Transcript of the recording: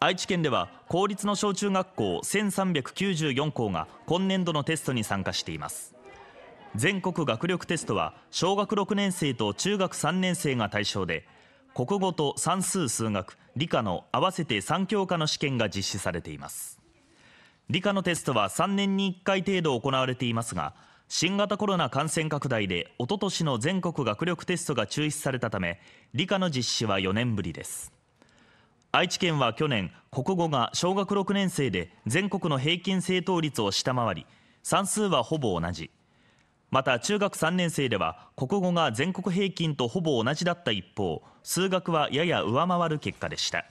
愛知県では公立の小中学校1394校が今年度のテストに参加しています全国学力テストは小学6年生と中学3年生が対象で国語と算数数学理科の合わせて3教科の試験が実施されています理科のテストは3年に1回程度行われていますが新型コロナ感染拡大でおととしの全国学力テストが中止されたため理科の実施は4年ぶりです愛知県は去年国語が小学6年生で全国の平均正答率を下回り算数はほぼ同じまた中学3年生では国語が全国平均とほぼ同じだった一方数学はやや上回る結果でした